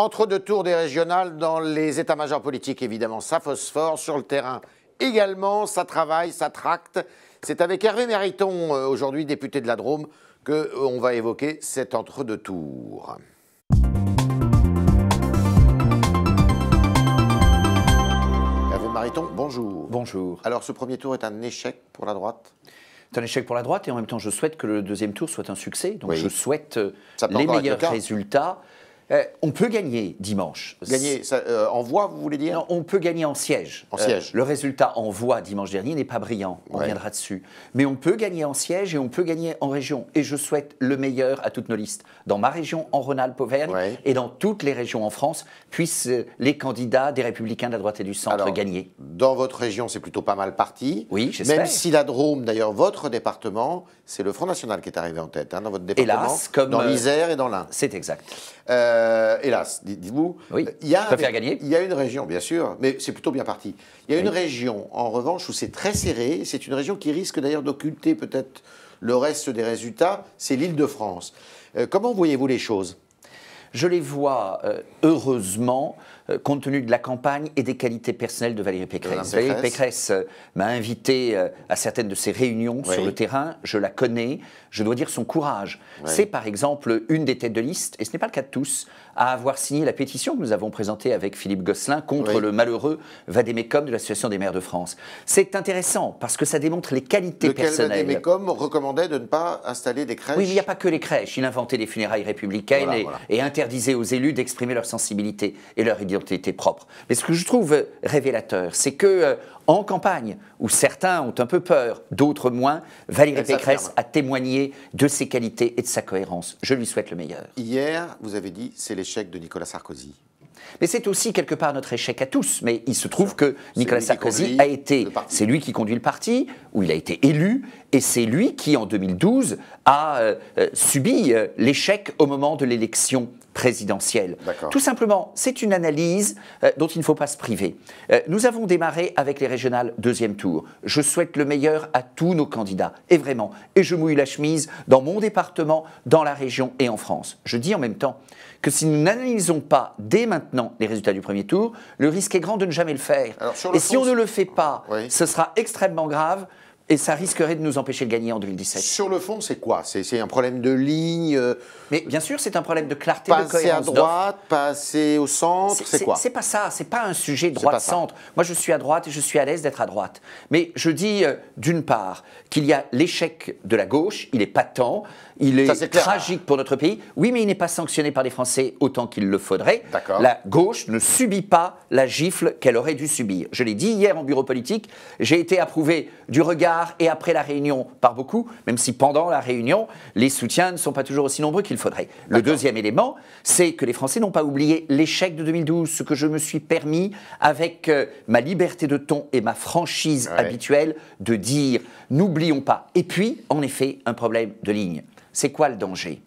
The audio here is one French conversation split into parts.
Entre deux tours des régionales dans les états-majors politiques, évidemment, ça phosphore sur le terrain également, ça travaille, ça tracte. C'est avec Hervé Mariton, euh, aujourd'hui député de la Drôme, qu'on euh, va évoquer cet entre-deux tours. Hervé Mariton, bonjour. Bonjour. Alors ce premier tour est un échec pour la droite c'est un échec pour la droite et en même temps je souhaite que le deuxième tour soit un succès. Donc je souhaite euh, les meilleurs résultats. Euh, on peut gagner dimanche. Gagner euh, en voix, vous voulez dire on peut gagner en siège. En euh, Le résultat en voix dimanche dernier n'est pas brillant. On reviendra dessus. Mais on peut gagner en siège et on peut gagner en région. Et je souhaite le meilleur à toutes nos listes. Dans ma région, en Rhône-Alpes, Auvergne, et dans toutes les régions en France, puissent les candidats des Républicains de la droite et du centre gagner. Dans votre région, c'est plutôt pas mal parti. Oui, j'espère. Même si la Drôme, d'ailleurs, votre département, c'est le Front National qui est arrivé en tête hein, dans votre département. Hélas, comme dans l'Isère et dans l'Ain. C'est exact. Euh, hélas, dites-vous. il y a, Il y a une région, bien sûr, mais c'est plutôt bien parti. Il y a une région, en revanche, où c'est très serré. C'est une région qui risque d'ailleurs d'occulter peut-être le reste des résultats. C'est l'île de France. Euh, comment voyez-vous les choses Je les vois, euh, heureusement, euh, compte tenu de la campagne et des qualités personnelles de Valérie Pécresse. Valérie Pécresse euh, m'a invité euh, à certaines de ses réunions sur le terrain, je la connais, je dois dire son courage. C'est par exemple une des têtes de liste, et ce n'est pas le cas de tous, à avoir signé la pétition que nous avons présentée avec Philippe Gosselin contre le malheureux Vadémécom de l'Association des maires de France. C'est intéressant parce que ça démontre les qualités Lequel personnelles. Vadémécom recommandait de ne pas installer des crèches. Oui, il n'y a pas que les crèches. Il inventait des funérailles républicaines et, et interdisait aux élus d'exprimer leur sensibilité et leur idéologie été propres. Mais ce que je trouve euh, révélateur, c'est que euh, en campagne, où certains ont un peu peur, d'autres moins, Valérie Pécresse a témoigné de ses qualités et de sa cohérence. Je lui souhaite le meilleur. Hier, vous avez dit, c'est l'échec de Nicolas Sarkozy. Mais c'est aussi quelque part notre échec à tous. Mais il se trouve que Nicolas Sarkozy a été, c'est lui qui conduit le parti, où il a été élu, et c'est lui qui, en 2012, a euh, euh, subi euh, l'échec au moment de l'élection présidentielle. Tout simplement, c'est une analyse dont il ne faut pas se priver. nous avons démarré avec les régionales deuxième tour. Je souhaite le meilleur à tous nos candidats, et vraiment. Et je mouille la chemise dans mon département, dans la région et en France. Je dis en même temps, que si nous n'analysons pas dès maintenant les résultats du premier tour, le risque est grand de ne jamais le faire. Et si on ne le fait pas, ce sera extrêmement grave et ça risquerait de nous empêcher de gagner en 2017. Sur le fond, c'est quoi C'est un problème de ligne euh, Mais bien sûr, c'est un problème de clarté, de cohérence. Passer à droite, passer au centre, c'est quoi C'est pas ça, c'est pas un sujet droite-centre. Moi, je suis à droite et je suis à l'aise d'être à droite. Mais je dis, euh, d'une part, qu'il y a l'échec de la gauche, il est patent, il est, tragique pour notre pays. Oui, mais il n'est pas sanctionné par les Français autant qu'il le faudrait. La gauche ne subit pas la gifle qu'elle aurait dû subir. Je l'ai dit hier en bureau politique, j'ai été approuvé du regard et après la réunion par beaucoup, même si pendant la réunion, les soutiens ne sont pas toujours aussi nombreux qu'il faudrait. Le deuxième élément, c'est que les Français n'ont pas oublié l'échec de 2012, ce que je me suis permis avec euh, ma liberté de ton et ma franchise habituelle de dire n'oublions pas. Et puis, en effet, un problème de ligne. C'est quoi le danger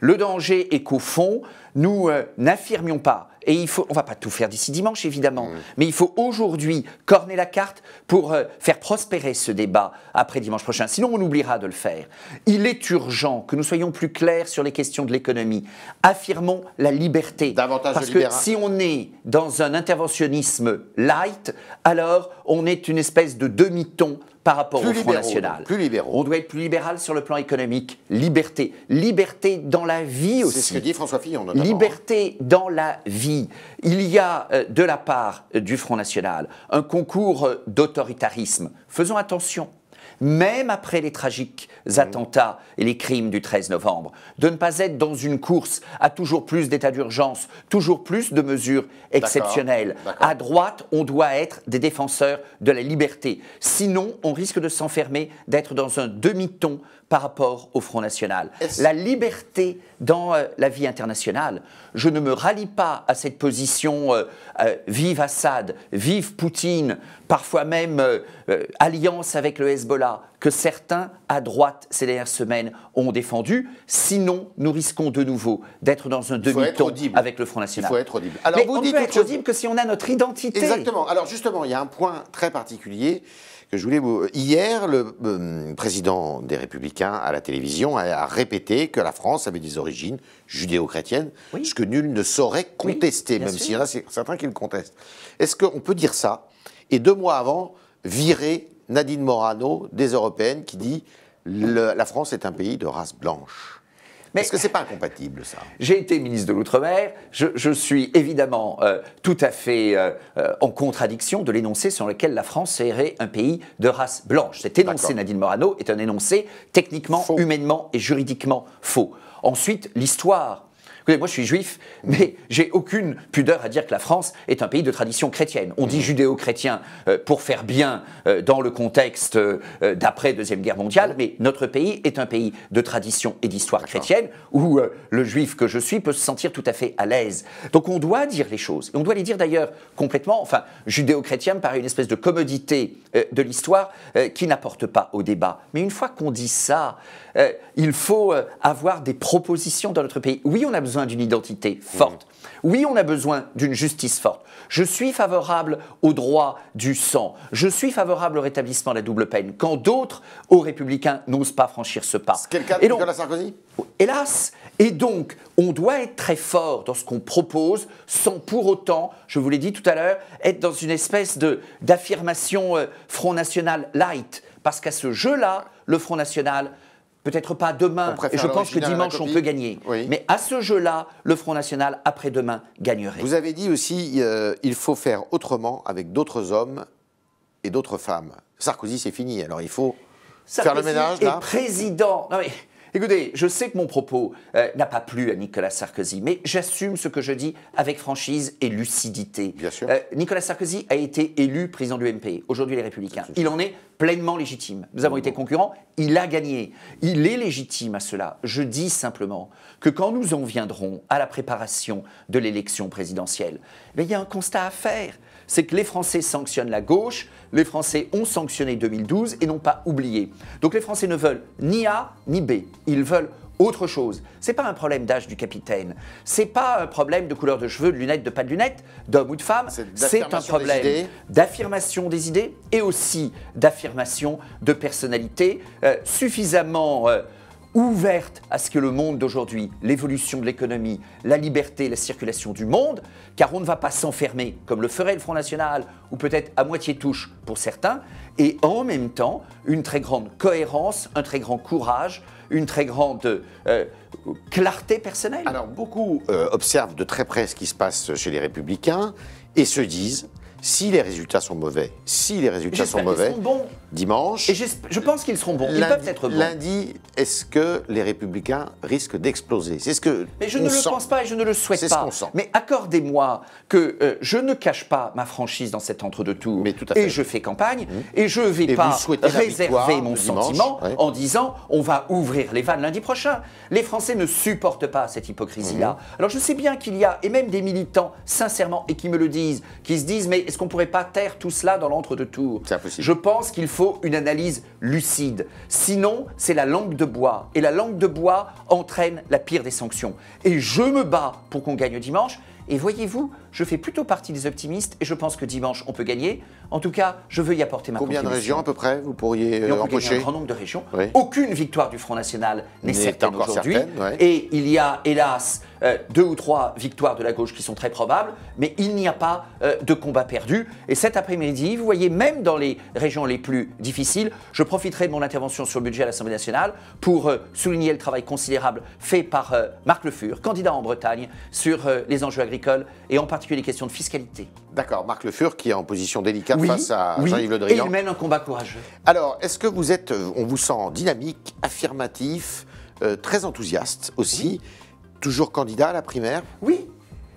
le danger est qu'au fond, nous euh, n'affirmions pas et il faut, on va pas tout faire d'ici dimanche évidemment, mais il faut aujourd'hui corner la carte pour euh, faire prospérer ce débat après dimanche prochain. Sinon, on oubliera de le faire. Il est urgent que nous soyons plus clairs sur les questions de l'économie. Affirmons la liberté. Parce que si on est dans un interventionnisme light, alors on est une espèce de demi-ton par rapport au Front National. Plus On doit être plus libéral sur le plan économique. Liberté. Liberté dans la vie aussi. C'est ce que dit François Fillon. Hein. Liberté dans la vie. Il y a euh, de la part euh, du Front National un concours euh, d'autoritarisme. Faisons attention même après les tragiques mmh. attentats et les crimes du 13 novembre, de ne pas être dans une course à toujours plus d'état d'urgence, toujours plus de mesures exceptionnelles. À droite, on doit être des défenseurs de la liberté. Sinon, on risque de s'enfermer, d'être dans un demi-ton par rapport au Front National. La liberté dans euh, la vie internationale. Je ne me rallie pas à cette position euh, euh, vive Assad, vive Poutine, parfois même alliance avec le Hezbollah que certains à droite ces dernières semaines ont défendu. Sinon, nous risquons de nouveau d'être dans un demi tour avec le Front National. faut être audible. Alors, Mais vous on dites peut être audible que si on a notre identité. Exactement. Alors justement, il y a un point très particulier que je voulais vous... Hier, le euh, président des Républicains à la télévision a, répété que la France avait des origines judéo-chrétiennes, ce que nul ne saurait contester, même s'il y en a certains qui le contestent. Est-ce qu'on peut dire ça et deux mois avant virer Nadine Morano, des Européennes, qui dit la France est un pays de race blanche. est-ce que c'est pas incompatible ça J'ai été ministre de l'Outre-mer, je, suis évidemment euh, tout à fait euh, euh, en contradiction de l'énoncé sur lequel la France serait un pays de race blanche. Cet énoncé, Nadine Morano, est un énoncé techniquement, humainement et juridiquement faux. Ensuite, l'histoire Écoutez, moi je suis juif, mais j'ai aucune pudeur à dire que la France est un pays de tradition chrétienne. On dit mhm. judéo-chrétien euh, pour faire bien euh, dans le contexte euh, d'après Deuxième Guerre mondiale, mhm. mais notre pays est un pays de tradition et d'histoire chrétienne où le juif que je suis peut se sentir tout à fait à l'aise. Donc on doit dire les choses. Et on doit les dire d'ailleurs complètement. Enfin, judéo-chrétien me paraît une espèce de commodité de l'histoire qui n'apporte pas au débat. Mais une fois qu'on dit ça, il faut avoir des propositions dans notre pays. Oui, on a besoin d'une identité forte. Mmh. Oui, on a besoin d'une justice forte. Je suis favorable au droit du sang. Je suis favorable au rétablissement de la double peine. Quand d'autres, aux républicains, n'osent pas franchir ce pas. C'est le cas de Nicolas Sarkozy Hélas Et donc, on doit être très fort dans ce qu'on propose, sans pour autant, je vous l'ai dit tout à l'heure, être dans une espèce d'affirmation euh, Front National light. Parce qu'à ce jeu-là, le Front National peut-être pas demain, et je pense que dimanche on peut gagner. Mais à ce jeu-là, le Front National, après-demain, gagnerait. Vous avez dit aussi, euh, il faut faire autrement avec d'autres hommes et d'autres femmes. Sarkozy, c'est fini, alors il faut faire le ménage. Est président. Écoutez, je sais que mon propos euh, n'a pas plu à Nicolas Sarkozy, mais j'assume ce que je dis avec franchise et lucidité. Bien sûr. Euh, Nicolas Sarkozy a été élu président du MP, aujourd'hui les Républicains. Il en est pleinement légitime. Nous avons été concurrents, il a gagné. Il est légitime à cela. Je dis simplement que quand nous en viendrons à la préparation de l'élection présidentielle, eh il y a un constat à faire. C'est que les Français sanctionnent la gauche, les Français ont sanctionné 2012 et n'ont pas oublié. Donc les Français ne veulent ni A ni B. Ils veulent autre chose. C'est pas un problème d'âge du capitaine, c'est pas un problème de couleur de cheveux, de lunettes, de pas de lunettes, d'homme ou de femme, c'est un problème d'affirmation des, idées et aussi d'affirmation de personnalité euh, suffisamment euh, ouverte à ce que le monde d'aujourd'hui, l'évolution de l'économie, la liberté, la circulation du monde, car on ne va pas s'enfermer comme le ferait le Front National, ou peut-être à moitié touche pour certains, et en même temps une très grande cohérence, un très grand courage, une très grande euh, clarté personnelle Alors beaucoup euh, observent de très près ce qui se passe chez les républicains et se disent si les résultats sont mauvais, si les résultats sont mauvais, ils bons. dimanche. Et je pense qu'ils seront bons. Ils peuvent être bons. Lundi, est-ce que les Républicains risquent d'exploser C'est ce que. Mais je ne le pense pas et je ne le souhaite pas. Mais accordez-moi que euh, je ne cache pas ma franchise dans cet entre-deux-tours. Mais tout Et je fais campagne mmh. et je ne vais pas réserver mon sentiment en disant on va ouvrir les vannes lundi prochain. Les Français ne supportent pas cette hypocrisie-là. Mmh. Alors je sais bien qu'il y a et même des militants sincèrement et qui me le disent, qui se disent mais est-ce qu'on pourrait pas taire tout cela dans l'entre-deux-tours C'est impossible. Je pense qu'il faut une analyse lucide. Sinon, c'est la langue de bois. Et la langue de bois entraîne la pire des sanctions. Et je me bats pour qu'on gagne dimanche. Et voyez-vous, je fais plutôt partie des optimistes et je pense que dimanche, on peut gagner. En tout cas, je veux y apporter ma contribution. Combien de régions à peu près vous pourriez en on euh, un grand nombre de régions. Aucune victoire du Front National n'est certaine aujourd'hui. Et il y a, hélas, euh, deux ou trois victoires de la gauche qui sont très probables, mais il n'y a pas euh, de combat perdu. Et cet après-midi, vous voyez, même dans les régions les plus difficiles, je profiterai de mon intervention sur le budget à l'Assemblée nationale pour souligner le travail considérable fait par Marc Le Fur, candidat en Bretagne, sur les enjeux agricoles et en particulier les questions de fiscalité. D'accord, Marc Le Fur qui est en position délicate face à Jean-Yves Le Drian. il mène un combat courageux. Alors, est-ce que vous êtes, euh, on vous sent dynamique, affirmatif, euh, très enthousiaste aussi, toujours candidat à la primaire Oui,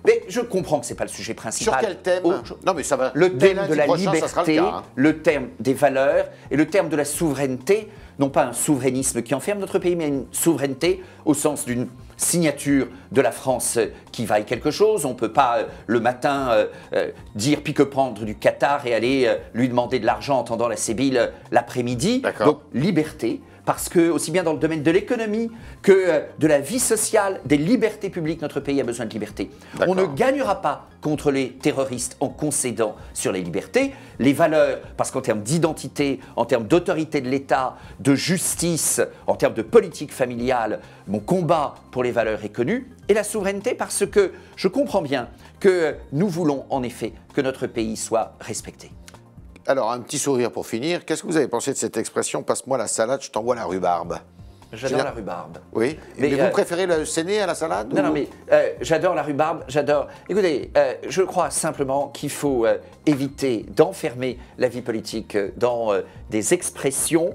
mais je comprends que ce n'est pas le sujet principal. Sur quel thème Non, mais ça va. Le thème de la liberté, hein. le, thème des valeurs et le thème de la souveraineté non pas un souverainisme qui enferme notre pays, mais une souveraineté au sens d'une signature de la France qui vaille quelque chose. On ne peut pas euh, le matin euh, euh, dire pique prendre du Qatar et aller lui demander de l'argent en tendant la sébile l'après-midi. Donc liberté, parce que, aussi bien dans le domaine de l'économie que euh, de la vie sociale, des libertés publiques, notre pays a besoin de liberté. On ne gagnera pas contre les terroristes en concédant sur les libertés, les valeurs, parce qu'en termes d'identité, en termes d'autorité de l'État, de justice, en termes de politique familiale, mon combat pour les valeurs est connu, et la souveraineté, parce que je comprends bien que nous voulons en effet que notre pays soit respecté. Alors, un petit sourire pour finir. Qu'est-ce que vous avez pensé de cette expression Passe-moi la salade, je t'envoie la rhubarbe J'adore la rhubarbe. Oui. Mais, vous euh, préférez le séné à la salade Non, non, mais euh, j'adore la rhubarbe, j'adore. Écoutez, euh, je crois simplement qu'il faut éviter d'enfermer la vie politique dans des expressions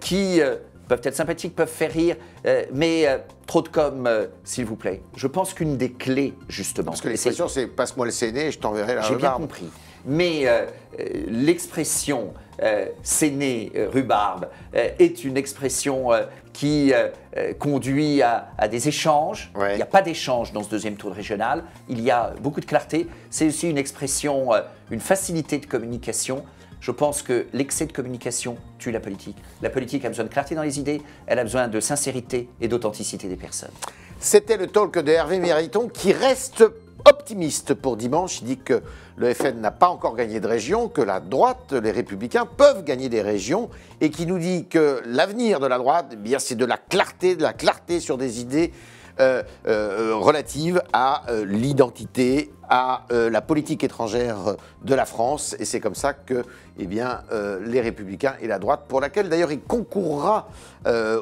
qui peuvent être sympathiques, peuvent faire rire, mais trop de com, s'il vous plaît. Je pense qu'une des clés, justement. Parce que l'expression, c'est passe-moi le séné, je t'enverrai la rhubarbe. J'ai bien compris mais euh, euh, l'expression euh, Séné rhubarbe est une expression qui conduit à, des échanges. Il n'y a pas d'échange dans ce deuxième tour de régional. Il y a beaucoup de clarté. C'est aussi une expression, une facilité de communication. Je pense que l'excès de communication tue la politique. La politique a besoin de clarté dans les idées, elle a besoin de sincérité et d'authenticité des personnes. C'était le talk de Hervé Mériton qui reste optimiste pour dimanche. Il dit que le FN n'a pas encore gagné de région, que la droite, les républicains, peuvent gagner des régions, et qui nous dit que l'avenir de la droite, eh bien, c'est de la clarté, de la clarté sur des idées, euh, euh, relative à euh, l'identité, à la politique étrangère de la France. Et c'est comme ça que eh bien, les républicains et la droite, pour laquelle d'ailleurs il concourra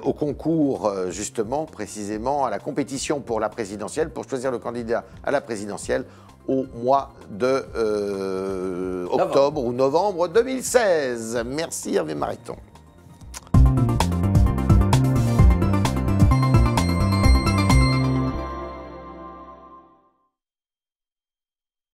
au concours, justement, précisément, à la compétition pour la présidentielle, pour choisir le candidat à la présidentielle au mois de octobre ou novembre 2016. Merci Hervé Mariton.